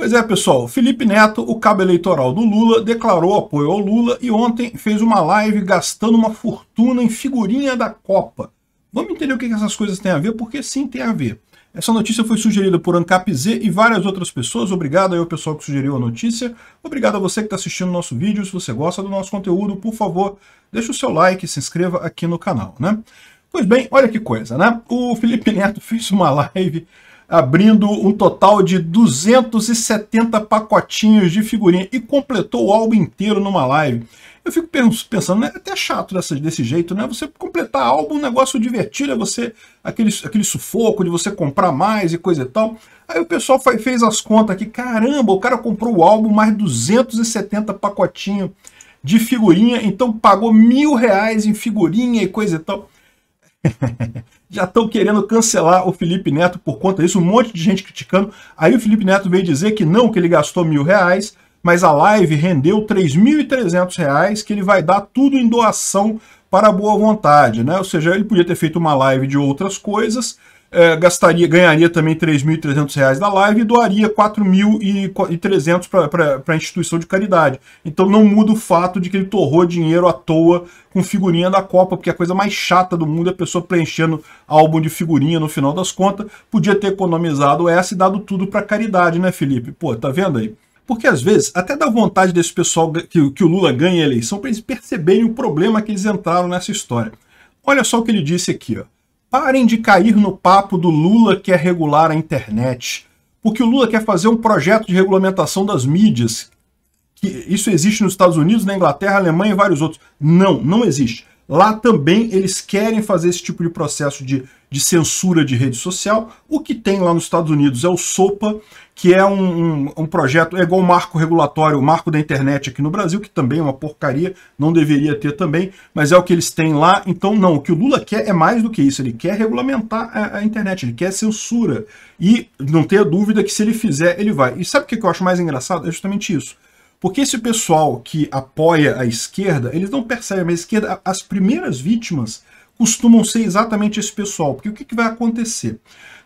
Pois é, pessoal, Felipe Neto, o cabo eleitoral do Lula, declarou apoio ao Lula e ontem fez uma live gastando uma fortuna em figurinha da Copa. Vamos entender o que essas coisas têm a ver, porque sim, tem a ver. Essa notícia foi sugerida por Ancap Z e várias outras pessoas. Obrigado aí ao pessoal que sugeriu a notícia. Obrigado a você que está assistindo o nosso vídeo. Se você gosta do nosso conteúdo, por favor, deixa o seu like e se inscreva aqui no canal, né? Pois bem, olha que coisa, né? O Felipe Neto fez uma live abrindo um total de 270 pacotinhos de figurinha e completou o álbum inteiro numa live. Eu fico pensando, né, é até chato dessa, desse jeito, né? Você completar álbum, um negócio divertido, é você aquele, aquele sufoco de você comprar mais e coisa e tal. Aí o pessoal foi, fez as contas aqui, caramba, o cara comprou o álbum mais 270 pacotinhos de figurinha, então pagou mil reais em figurinha e coisa e tal. Já estão querendo cancelar o Felipe Neto por conta disso, um monte de gente criticando. Aí o Felipe Neto veio dizer que não, que ele gastou mil reais, mas a live rendeu 3.300 reais, que ele vai dar tudo em doação para boa vontade, né? Ou seja, ele podia ter feito uma live de outras coisas, é, gastaria, ganharia também R$ 3.300 da live e doaria R$ 4.300 para a instituição de caridade. Então não muda o fato de que ele torrou dinheiro à toa com figurinha da Copa, porque a coisa mais chata do mundo é a pessoa preenchendo álbum de figurinha no final das contas. Podia ter economizado essa e dado tudo para caridade, né, Felipe? Pô, tá vendo aí? Porque às vezes até dá vontade desse pessoal que, que o Lula ganha a eleição para eles perceberem o problema que eles entraram nessa história. Olha só o que ele disse aqui, ó. Parem de cair no papo do Lula que é regular a internet. Porque o Lula quer fazer um projeto de regulamentação das mídias. isso existe nos Estados Unidos, na Inglaterra, Alemanha e vários outros. Não, não existe. Lá também eles querem fazer esse tipo de processo de, de censura de rede social. O que tem lá nos Estados Unidos é o SOPA, que é um, um, um projeto, é igual o marco regulatório, o marco da internet aqui no Brasil, que também é uma porcaria, não deveria ter também, mas é o que eles têm lá. Então, não, o que o Lula quer é mais do que isso, ele quer regulamentar a, a internet, ele quer censura. E não tenha dúvida que se ele fizer, ele vai. E sabe o que eu acho mais engraçado? É justamente isso porque esse pessoal que apoia a esquerda, eles não percebem, mas a esquerda, as primeiras vítimas costumam ser exatamente esse pessoal. Porque o que, que vai acontecer?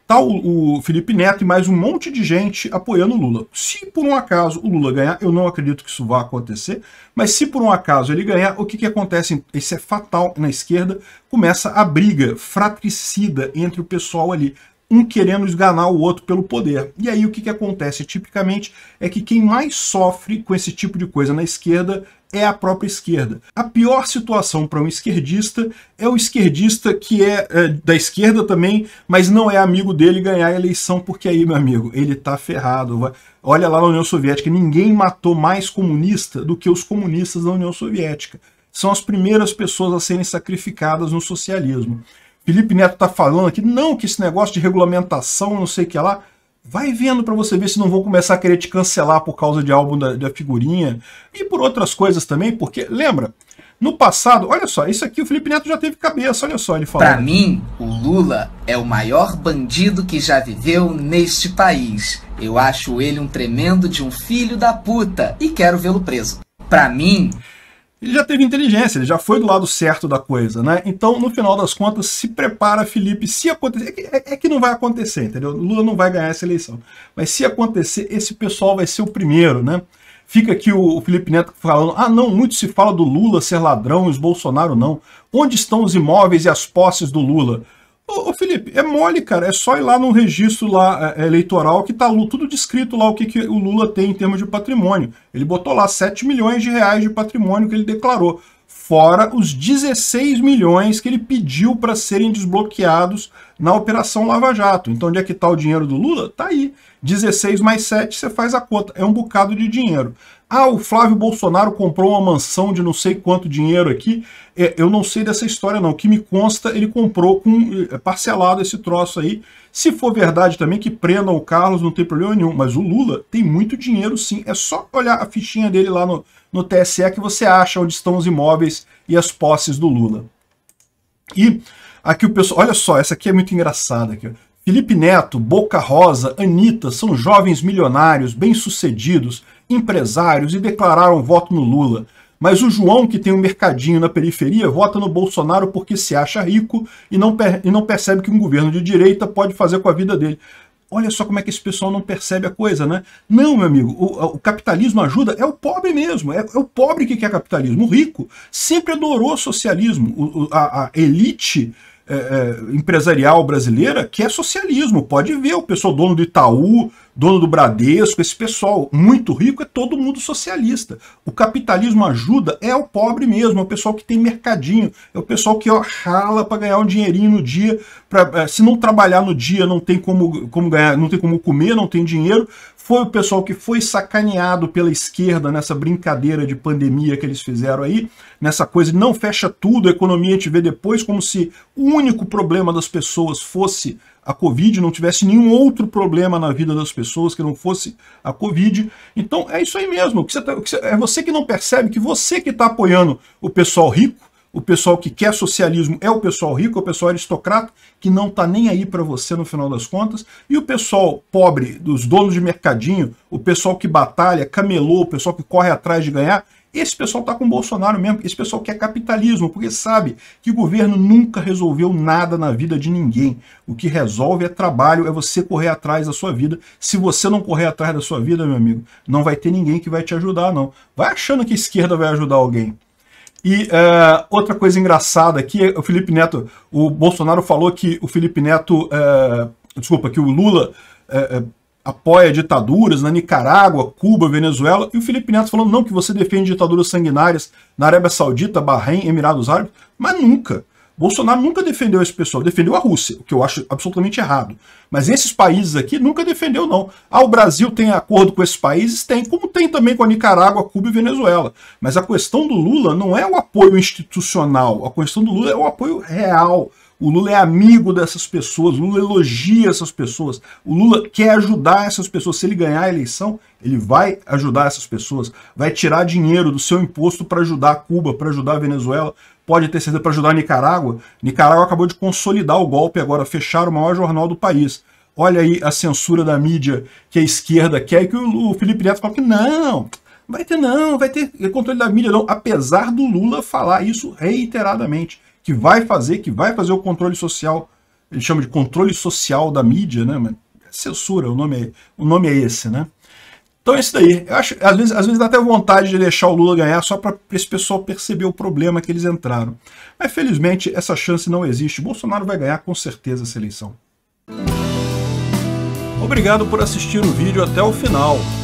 Está o, o, Felipe Neto e mais um monte de gente apoiando o Lula. Se por um acaso o Lula ganhar, eu não acredito que isso vá acontecer, mas se por um acaso ele ganhar, o que, que acontece? Isso é fatal na esquerda, começa a briga fratricida entre o pessoal ali um querendo esganar o outro pelo poder. E aí o que, que acontece tipicamente é que quem mais sofre com esse tipo de coisa na esquerda é a própria esquerda. A pior situação para um esquerdista é o esquerdista que é, é, da esquerda também, mas não é amigo dele ganhar a eleição, porque aí, meu amigo, ele está ferrado. Olha lá na União Soviética, ninguém matou mais comunista do que os comunistas da União Soviética. São as primeiras pessoas a serem sacrificadas no socialismo. Felipe Neto está falando aqui, não, que esse negócio de regulamentação, não sei o que lá. Vai vendo para você ver se não vão começar a querer te cancelar por causa de álbum da, da figurinha e por outras coisas também, porque, lembra, no passado, olha só, isso aqui o Felipe Neto já teve cabeça, olha só ele falando. Para mim, o Lula é o maior bandido que já viveu neste país. Eu acho ele um tremendo de um filho da puta e quero vê-lo preso. Para mim, ele já teve inteligência, ele já foi do lado certo da coisa, né? Então, no final das contas, se prepara, Felipe, se acontecer, é que, é, é que não vai acontecer, entendeu? Lula não vai ganhar essa eleição. Mas se acontecer, esse pessoal vai ser o primeiro, né? Fica aqui o, o Felipe Neto falando, ah não, muito se fala do Lula ser ladrão, os Bolsonaro não. Onde estão os imóveis e as posses do Lula? Ô, ô, Felipe, é mole, cara. É só ir lá no registro lá é, é, eleitoral que tá tudo descrito lá o que, que o Lula tem em termos de patrimônio. Ele botou lá 7 milhões de reais de patrimônio que ele declarou, fora os 16 milhões que ele pediu para serem desbloqueados na Operação Lava Jato. Então, onde é que tá o dinheiro do Lula? Tá aí. 16 mais 7, você faz a conta. É um bocado de dinheiro. Ah, o Flávio Bolsonaro comprou uma mansão de não sei quanto dinheiro aqui. É, eu não sei dessa história, não. O que me consta, ele comprou com é, parcelado esse troço aí. Se for verdade também, que prendam o Carlos, não tem problema nenhum. Mas o Lula tem muito dinheiro, sim. É só olhar a fichinha dele lá no, no TSE que você acha onde estão os imóveis e as posses do Lula. E aqui o pessoal... Olha só, essa aqui é muito engraçada. Aqui, Felipe Neto, Boca Rosa, Anitta são jovens milionários, bem-sucedidos, empresários e declararam voto no Lula. Mas o João, que tem um mercadinho na periferia, vota no Bolsonaro porque se acha rico e não, e não percebe que um governo de direita pode fazer com a vida dele. Olha só como é que esse pessoal não percebe a coisa, né? Não, meu amigo, o, o capitalismo ajuda, é o pobre mesmo, é, é, o pobre que quer capitalismo. O rico sempre adorou socialismo. O, a, a elite é, é, empresarial brasileira que é socialismo. Pode ver o pessoal dono do Itaú, dono do Bradesco, esse pessoal muito rico é todo mundo socialista. O capitalismo ajuda é o pobre mesmo, é o pessoal que tem mercadinho, é o pessoal que ó, rala para ganhar um dinheirinho no dia, pra, é, se não trabalhar no dia não tem como, como ganhar, não tem como comer, não tem dinheiro. Foi o pessoal que foi sacaneado pela esquerda nessa brincadeira de pandemia que eles fizeram aí, nessa coisa de não fecha tudo, a economia a gente vê depois, como se o único problema das pessoas fosse a Covid, não tivesse nenhum outro problema na vida das pessoas que não fosse a Covid. Então é isso aí mesmo. Você tá, é você que não percebe que você que está apoiando o pessoal rico, o pessoal que quer socialismo é o pessoal rico, é o pessoal aristocrata, que não está nem aí para você no final das contas. E o pessoal pobre, dos donos de mercadinho, o pessoal que batalha, camelou o pessoal que corre atrás de ganhar, esse pessoal está com o Bolsonaro mesmo, esse pessoal quer capitalismo, porque sabe que o governo nunca resolveu nada na vida de ninguém. O que resolve é trabalho, é você correr atrás da sua vida. Se você não correr atrás da sua vida, meu amigo, não vai ter ninguém que vai te ajudar, não. Vai achando que a esquerda vai ajudar alguém. E uh, outra coisa engraçada aqui, o Felipe Neto, o Bolsonaro falou que o Felipe Neto, uh, desculpa, que o Lula... Uh, apoia ditaduras na Nicarágua, Cuba, Venezuela, e o Felipe Neto falando não que você defende ditaduras sanguinárias na Arábia Saudita, Bahrein, Emirados Árabes, mas nunca. Bolsonaro nunca defendeu esse pessoal, defendeu a Rússia, o que eu acho absolutamente errado. Mas esses países aqui nunca defendeu, não. Ah, o Brasil tem acordo com esses países? Tem, como tem também com a Nicarágua, Cuba e Venezuela. Mas a questão do Lula não é o apoio institucional, a questão do Lula é o apoio real o Lula é amigo dessas pessoas, o Lula elogia essas pessoas, o Lula quer ajudar essas pessoas. Se ele ganhar a eleição, ele vai ajudar essas pessoas, vai tirar dinheiro do seu imposto para ajudar Cuba, para ajudar a Venezuela, pode ter certeza para ajudar a Nicarágua. Nicarágua acabou de consolidar o golpe agora, fechar o maior jornal do país. Olha aí a censura da mídia que a esquerda quer, que o Felipe Neto fala que não, vai ter não, vai ter controle da mídia não, apesar do Lula falar isso reiteradamente que vai fazer, que vai fazer o controle social, ele chama de controle social da mídia, né? É censura, o nome é, o nome é esse, né? Então é isso daí. Eu acho, às, vezes, às vezes dá até vontade de deixar o Lula ganhar só para esse pessoal perceber o problema que eles entraram. Mas felizmente essa chance não existe. Bolsonaro vai ganhar com certeza essa eleição. Obrigado por assistir o vídeo até o final.